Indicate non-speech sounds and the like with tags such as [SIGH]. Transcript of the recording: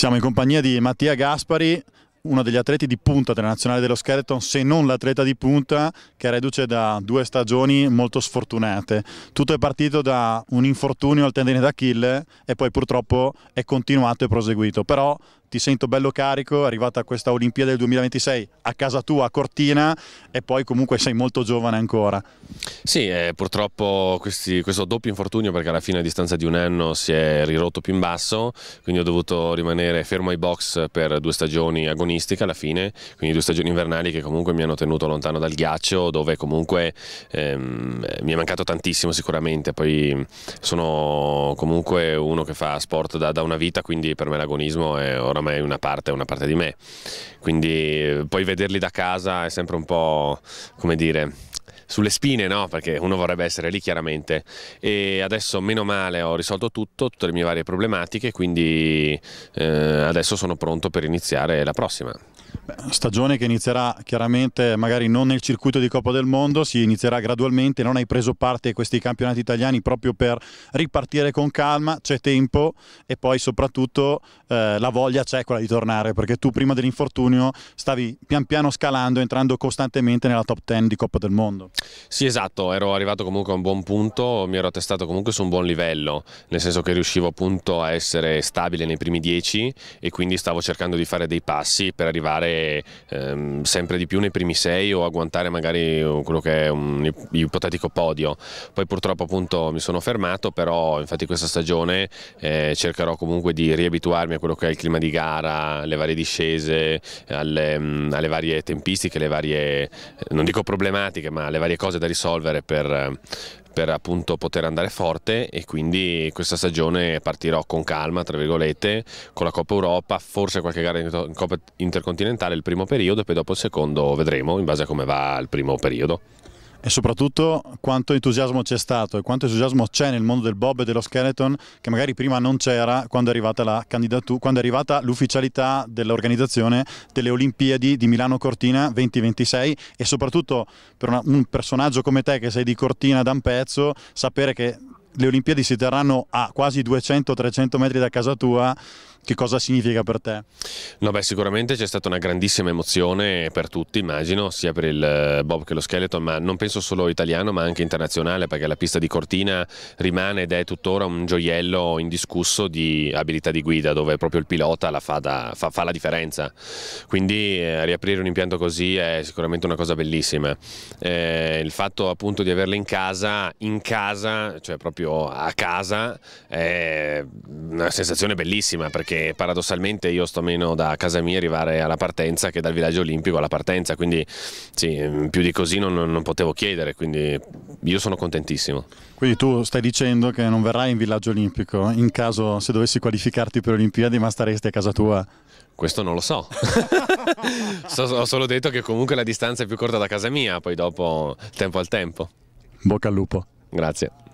Siamo in compagnia di Mattia Gaspari, uno degli atleti di punta della nazionale dello skeleton, se non l'atleta di punta, che reduce da due stagioni molto sfortunate. Tutto è partito da un infortunio al tendine d'Achille e poi purtroppo è continuato e proseguito, però ti sento bello carico, arrivata a questa Olimpiade del 2026 a casa tua, a Cortina, e poi comunque sei molto giovane ancora. Sì, eh, purtroppo questi, questo doppio infortunio, perché alla fine a distanza di un anno si è rirotto più in basso, quindi ho dovuto rimanere fermo ai box per due stagioni agonistiche alla fine, quindi due stagioni invernali che comunque mi hanno tenuto lontano dal ghiaccio, dove comunque ehm, mi è mancato tantissimo sicuramente, poi sono comunque uno che fa sport da, da una vita, quindi per me l'agonismo è ora a me una parte, una parte di me. Quindi eh, poi vederli da casa è sempre un po', come dire, sulle spine, no? Perché uno vorrebbe essere lì chiaramente. E adesso, meno male, ho risolto tutto, tutte le mie varie problematiche, quindi eh, adesso sono pronto per iniziare la prossima. stagione che inizierà chiaramente magari non nel circuito di Coppa del Mondo, si inizierà gradualmente, non hai preso parte a questi campionati italiani proprio per ripartire con calma, c'è tempo e poi soprattutto eh, la voglia c'è quella di tornare perché tu prima dell'infortunio stavi pian piano scalando, entrando costantemente nella top 10 di Coppa del Mondo fondo. Sì, esatto, ero arrivato comunque a un buon punto, mi ero attestato comunque su un buon livello, nel senso che riuscivo appunto a essere stabile nei primi dieci e quindi stavo cercando di fare dei passi per arrivare ehm, sempre di più nei primi sei o agguantare magari quello che è un ipotetico podio. Poi purtroppo appunto mi sono fermato, però infatti questa stagione eh, cercherò comunque di riabituarmi a quello che è il clima di gara, le varie discese, alle, mm, alle varie tempistiche, alle varie, non dico problematiche, ma problema, le varie cose da risolvere per, per appunto poter andare forte e quindi questa stagione partirò con calma, tra virgolette, con la Coppa Europa, forse qualche gara in Coppa Intercontinentale il primo periodo e poi dopo il secondo vedremo in base a come va il primo periodo e soprattutto quanto entusiasmo c'è stato e quanto entusiasmo c'è nel mondo del bob e dello skeleton che magari prima non c'era quando è arrivata l'ufficialità dell'organizzazione delle Olimpiadi di Milano Cortina 2026 e soprattutto per una, un personaggio come te che sei di Cortina da un pezzo sapere che le Olimpiadi si terranno a quasi 200-300 metri da casa tua che cosa significa per te? No, beh, sicuramente c'è stata una grandissima emozione per tutti, immagino, sia per il eh, Bob che lo Skeleton, ma non penso solo italiano, ma anche internazionale, perché la pista di Cortina rimane ed è tuttora un gioiello indiscusso di abilità di guida, dove proprio il pilota la fa, da, fa, fa la differenza. Quindi eh, riaprire un impianto così è sicuramente una cosa bellissima. Eh, il fatto appunto di averla in casa, in casa, cioè proprio a casa, è una sensazione bellissima perché perché paradossalmente io sto meno da casa mia arrivare alla partenza che dal villaggio olimpico alla partenza, quindi sì, più di così non, non potevo chiedere, quindi io sono contentissimo. Quindi tu stai dicendo che non verrai in villaggio olimpico in caso se dovessi qualificarti per Olimpiadi ma staresti a casa tua? Questo non lo so. [LAUGHS] so. Ho solo detto che comunque la distanza è più corta da casa mia, poi dopo tempo al tempo. Bocca al lupo. Grazie.